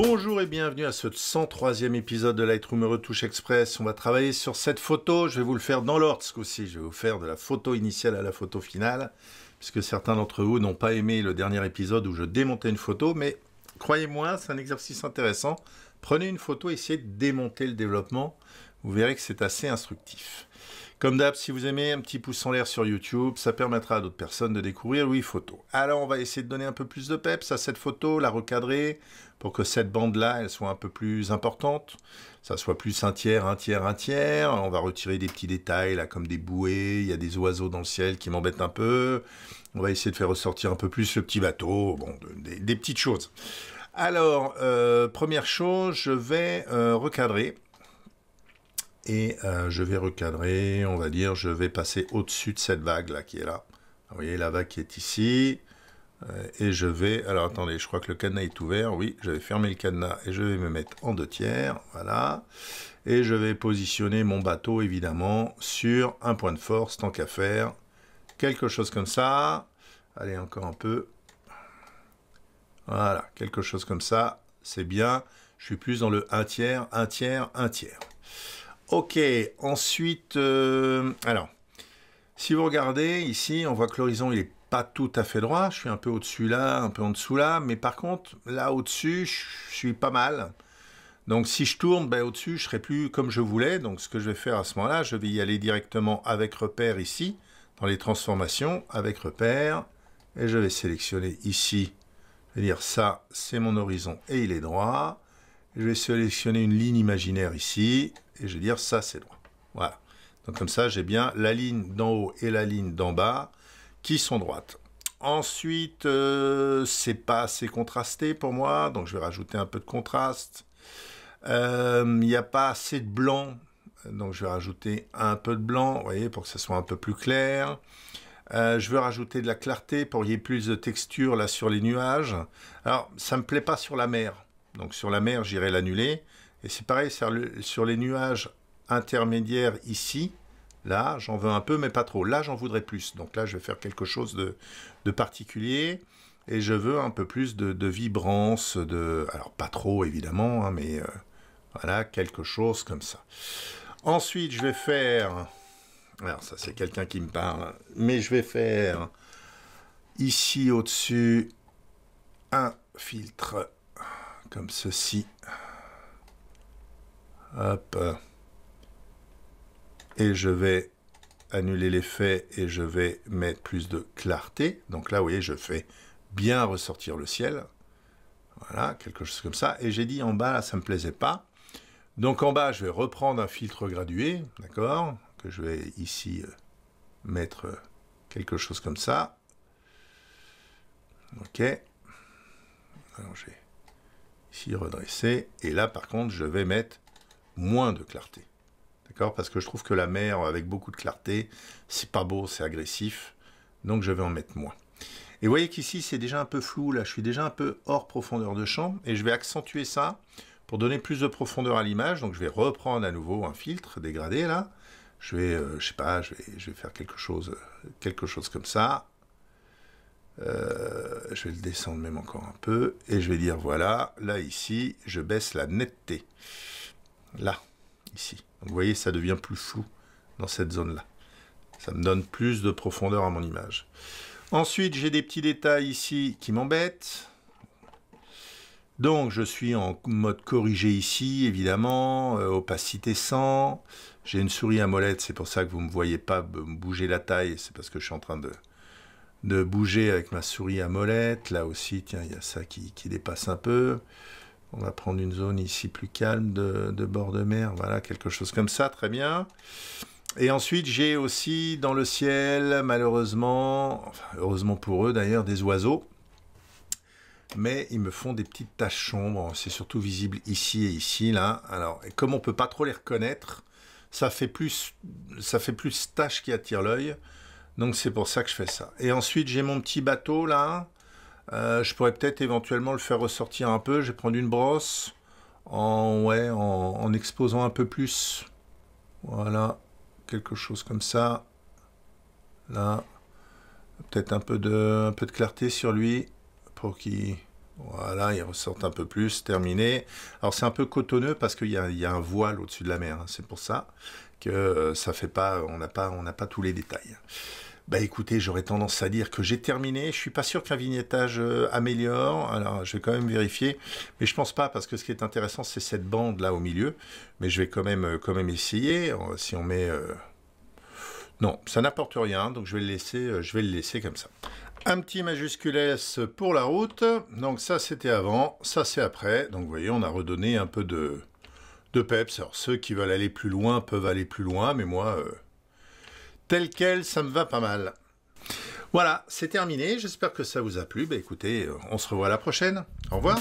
Bonjour et bienvenue à ce 103e épisode de Lightroom Retouche Express. On va travailler sur cette photo. Je vais vous le faire dans l'ordre ce Je vais vous faire de la photo initiale à la photo finale, puisque certains d'entre vous n'ont pas aimé le dernier épisode où je démontais une photo, mais croyez-moi, c'est un exercice intéressant. Prenez une photo, essayez de démonter le développement. Vous verrez que c'est assez instructif. Comme d'hab, si vous aimez, un petit pouce en l'air sur YouTube, ça permettra à d'autres personnes de découvrir oui, Photo. Alors, on va essayer de donner un peu plus de peps à cette photo, la recadrer, pour que cette bande-là, elle soit un peu plus importante. Ça soit plus un tiers, un tiers, un tiers. On va retirer des petits détails, là, comme des bouées. Il y a des oiseaux dans le ciel qui m'embêtent un peu. On va essayer de faire ressortir un peu plus le petit bateau. Bon, des, petites choses. Alors, euh, première chose, je vais euh, recadrer et euh, je vais recadrer, on va dire, je vais passer au-dessus de cette vague là qui est là. Vous voyez la vague qui est ici, euh, et je vais, alors attendez, je crois que le cadenas est ouvert, oui, je vais fermer le cadenas et je vais me mettre en deux tiers, voilà, et je vais positionner mon bateau évidemment sur un point de force, tant qu'à faire, quelque chose comme ça, allez encore un peu, voilà, quelque chose comme ça, c'est bien, je suis plus dans le 1 tiers, un tiers, un tiers. Ok, ensuite, euh, alors, si vous regardez ici, on voit que l'horizon, il est pas tout à fait droit. Je suis un peu au-dessus là, un peu en dessous là. Mais par contre, là au-dessus, je suis pas mal. Donc si je tourne, ben, au-dessus, je ne serai plus comme je voulais. Donc ce que je vais faire à ce moment-là, je vais y aller directement avec repère ici, dans les transformations, avec repère. Et je vais sélectionner ici, je vais dire ça, c'est mon horizon et il est droit. Je vais sélectionner une ligne imaginaire ici et je vais dire ça c'est droit ». Voilà. Donc comme ça, j'ai bien la ligne d'en haut et la ligne d'en bas qui sont droites. Ensuite, euh, c'est pas assez contrasté pour moi, donc je vais rajouter un peu de contraste. Euh, il n'y a pas assez de blanc, donc je vais rajouter un peu de blanc, vous voyez, pour que ce soit un peu plus clair. Euh, je veux rajouter de la clarté pour qu'il y ait plus de texture là sur les nuages. Alors, ça me plaît pas sur la mer. Donc sur la mer, j'irai l'annuler. Et c'est pareil sur, les nuages intermédiaires ici. Là, j'en veux un peu, mais pas trop. Là, j'en voudrais plus. Donc là, je vais faire quelque chose de, particulier. Et je veux un peu plus de, vibrance, de... Alors, pas trop, évidemment, hein, mais euh, voilà, quelque chose comme ça. Ensuite, je vais faire... Alors, ça, c'est quelqu'un qui me parle. Mais je vais faire ici au-dessus un filtre comme ceci. Et je vais annuler l'effet et je vais mettre plus de clarté. Donc là, vous voyez, je fais bien ressortir le ciel. Voilà, quelque chose comme ça. Et j'ai dit en bas, là, ça ne me plaisait pas. Donc en bas, je vais reprendre un filtre gradué, d'accord Que je vais ici euh, mettre euh, quelque chose comme ça. Ok. Alors j'ai ici redressé. Et là, par contre, je vais mettre moins de clarté. D'accord Parce que je trouve que la mer, avec beaucoup de clarté, c'est pas beau, c'est agressif. Donc je vais en mettre moins. Et vous voyez qu'ici, c'est déjà un peu flou. Là, je suis déjà un peu hors profondeur de champ. Et je vais accentuer ça pour donner plus de profondeur à l'image. Donc je vais reprendre à nouveau un filtre dégradé, là. Je vais, euh, je sais pas, je vais, faire quelque chose, quelque chose comme ça. Euh, je vais le descendre même encore un peu. Et je vais dire, voilà, là, ici, je baisse la netteté là, ici. vous voyez, ça devient plus flou dans cette zone-là. Ça me donne plus de profondeur à mon image. Ensuite, j'ai des petits détails ici qui m'embêtent. Donc, je suis en mode corrigé ici, évidemment, euh, opacité 100. J'ai une souris à molette, c'est pour ça que vous ne me voyez pas bouger la taille. C'est parce que je suis en train de, de bouger avec ma souris à molette. Là aussi, tiens, il y a ça qui dépasse un peu. On va prendre une zone ici plus calme de, bord de mer, voilà, quelque chose comme ça, très bien. Et ensuite, j'ai aussi dans le ciel, malheureusement, heureusement pour eux d'ailleurs, des oiseaux. Mais ils me font des petites taches sombres. C'est surtout visible ici et ici, là. Alors, comme on ne peut pas trop les reconnaître, ça fait plus, ça fait plus taches qui attire l'œil. Donc, c'est pour ça que je fais ça. Et ensuite, j'ai mon petit bateau, là. Euh, je pourrais peut-être éventuellement le faire ressortir un peu. Je vais prendre une brosse en, exposant un peu plus. Voilà, quelque chose comme ça. Là, peut-être un, peu de, clarté sur lui pour qu'il... il ressorte un peu plus, terminé. Alors c'est un peu cotonneux parce qu'il y, a un voile au-dessus de la mer, hein. c'est pour ça que euh, ça fait pas, on n'a pas tous les détails. Bah écoutez, j'aurais tendance à dire que j'ai terminé. Je suis pas sûr qu'un vignettage euh, améliore. Alors, je vais quand même vérifier, mais je pense pas parce que ce qui est intéressant, c'est cette bande là au milieu. Mais je vais quand même, euh, quand même essayer. Euh, si on met, non, ça n'apporte rien, donc je vais le laisser, je vais le laisser comme ça. Un petit majuscule pour la route. Donc ça, c'était avant, ça c'est après. Donc vous voyez, on a redonné un peu de de peps. Alors ceux qui veulent aller plus loin peuvent aller plus loin, mais moi tel quel, ça me va pas mal. Voilà, c'est terminé. J'espère que ça vous a plu. Bah, écoutez, euh, on se revoit à la prochaine. Au revoir.